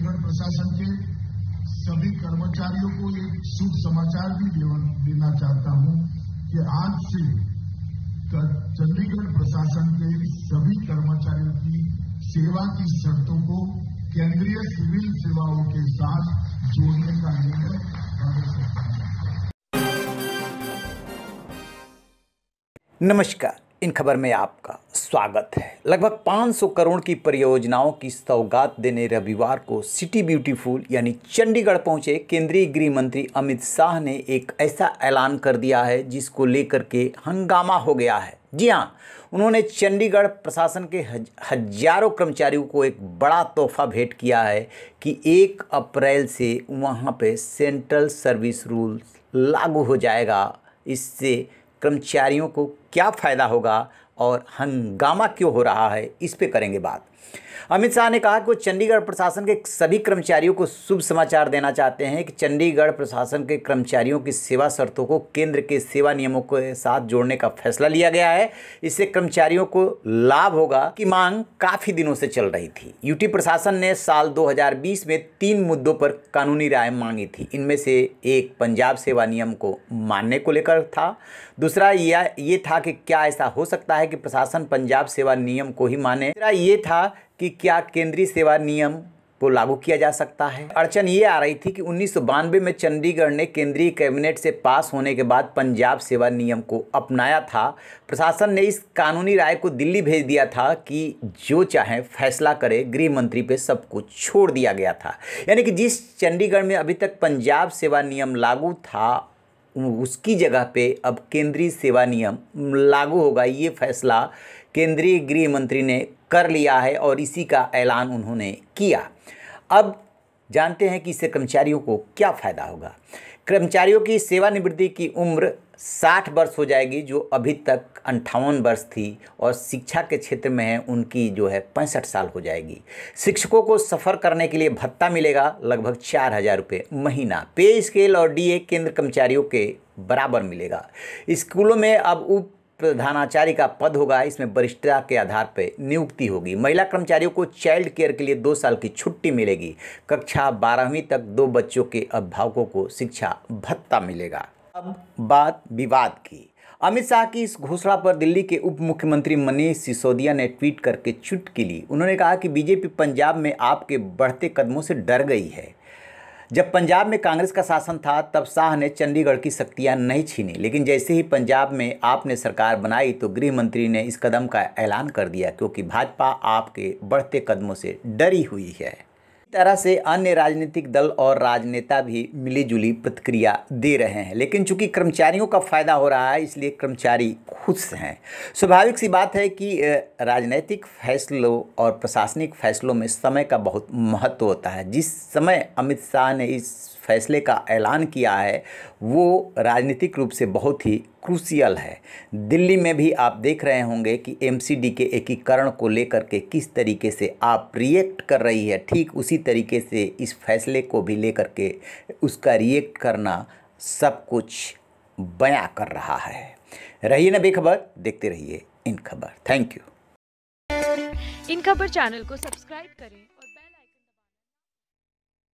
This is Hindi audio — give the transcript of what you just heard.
चंडीगढ़ प्रशासन के सभी कर्मचारियों को एक शुभ समाचार भी देना चाहता हूं कि आज से चंडीगढ़ प्रशासन के सभी कर्मचारियों की सेवा की शर्तों को केंद्रीय सिविल सेवाओं के साथ जोड़ने का निर्णय नमस्कार इन खबर में आपका स्वागत है लगभग 500 करोड़ की परियोजनाओं की सौगात देने रविवार को सिटी ब्यूटीफुल यानी चंडीगढ़ पहुंचे केंद्रीय गृह मंत्री अमित शाह ने एक ऐसा ऐलान कर दिया है जिसको लेकर के हंगामा हो गया है जी हाँ उन्होंने चंडीगढ़ प्रशासन के हज हजारों कर्मचारियों को एक बड़ा तोहफा भेंट किया है कि एक अप्रैल से वहाँ पर सेंट्रल सर्विस रूल लागू हो जाएगा इससे कर्मचारियों को क्या फ़ायदा होगा और हंगामा क्यों हो रहा है इस पर करेंगे बात अमित शाह ने कहा कि वो चंडीगढ़ प्रशासन के सभी कर्मचारियों को शुभ समाचार देना चाहते हैं कि चंडीगढ़ प्रशासन के कर्मचारियों की सेवा शर्तों को केंद्र के सेवा नियमों के साथ जोड़ने का फैसला लिया गया है इससे कर्मचारियों को लाभ होगा की मांग काफ़ी दिनों से चल रही थी यूटी प्रशासन ने साल 2020 में तीन मुद्दों पर कानूनी राय मांगी थी इनमें से एक पंजाब सेवा नियम को मानने को लेकर था दूसरा यह ये था कि क्या ऐसा हो सकता है कि प्रशासन पंजाब सेवा नियम को ही माने तीसरा ये था कि क्या केंद्रीय सेवा नियम को लागू किया जा सकता है अड़चन ये आ रही थी कि उन्नीस में चंडीगढ़ ने केंद्रीय कैबिनेट से पास होने के बाद पंजाब सेवा नियम को अपनाया था प्रशासन ने इस कानूनी राय को दिल्ली भेज दिया था कि जो चाहे फैसला करे गृह मंत्री पे सब कुछ छोड़ दिया गया था यानी कि जिस चंडीगढ़ में अभी तक पंजाब सेवा नियम लागू था उसकी जगह पे अब केंद्रीय सेवा नियम लागू होगा ये फैसला केंद्रीय गृह मंत्री ने कर लिया है और इसी का ऐलान उन्होंने किया अब जानते हैं कि इससे कर्मचारियों को क्या फ़ायदा होगा कर्मचारियों की सेवानिवृत्ति की उम्र साठ वर्ष हो जाएगी जो अभी तक अंठावन वर्ष थी और शिक्षा के क्षेत्र में है उनकी जो है पैंसठ साल हो जाएगी शिक्षकों को सफ़र करने के लिए भत्ता मिलेगा लगभग चार हज़ार रुपये महीना पे स्केल और डीए केंद्र कर्मचारियों के बराबर मिलेगा स्कूलों में अब उप प्रधानाचार्य का पद होगा इसमें वरिष्ठता के आधार पर नियुक्ति होगी महिला कर्मचारियों को चाइल्ड केयर के लिए दो साल की छुट्टी मिलेगी कक्षा बारहवीं तक दो बच्चों के अभिभावकों को शिक्षा भत्ता मिलेगा अब बात विवाद की अमित शाह की इस घोषणा पर दिल्ली के उप मुख्यमंत्री मनीष सिसोदिया ने ट्वीट करके चुटकी ली उन्होंने कहा कि बीजेपी पंजाब में आपके बढ़ते कदमों से डर गई है जब पंजाब में कांग्रेस का शासन था तब शाह ने चंडीगढ़ की शक्तियां नहीं छीनी लेकिन जैसे ही पंजाब में आपने सरकार बनाई तो गृह मंत्री ने इस कदम का ऐलान कर दिया क्योंकि भाजपा आपके बढ़ते कदमों से डरी हुई है तरह से अन्य राजनीतिक दल और राजनेता भी मिलीजुली प्रतिक्रिया दे रहे हैं लेकिन चूंकि कर्मचारियों का फायदा हो रहा है इसलिए कर्मचारी खुश हैं स्वाभाविक सी बात है कि राजनीतिक फैसलों और प्रशासनिक फैसलों में समय का बहुत महत्व होता है जिस समय अमित शाह ने इस फैसले का ऐलान किया है वो राजनीतिक रूप से बहुत ही क्रूसियल है दिल्ली में भी आप देख रहे होंगे कि एमसीडी के एकीकरण को लेकर के किस तरीके से आप रिएक्ट कर रही है ठीक उसी तरीके से इस फैसले को भी लेकर के उसका रिएक्ट करना सब कुछ बयां कर रहा है रहिए ना बेखबर देखते रहिए इन खबर थैंक यू इन खबर चैनल को सब्सक्राइब करें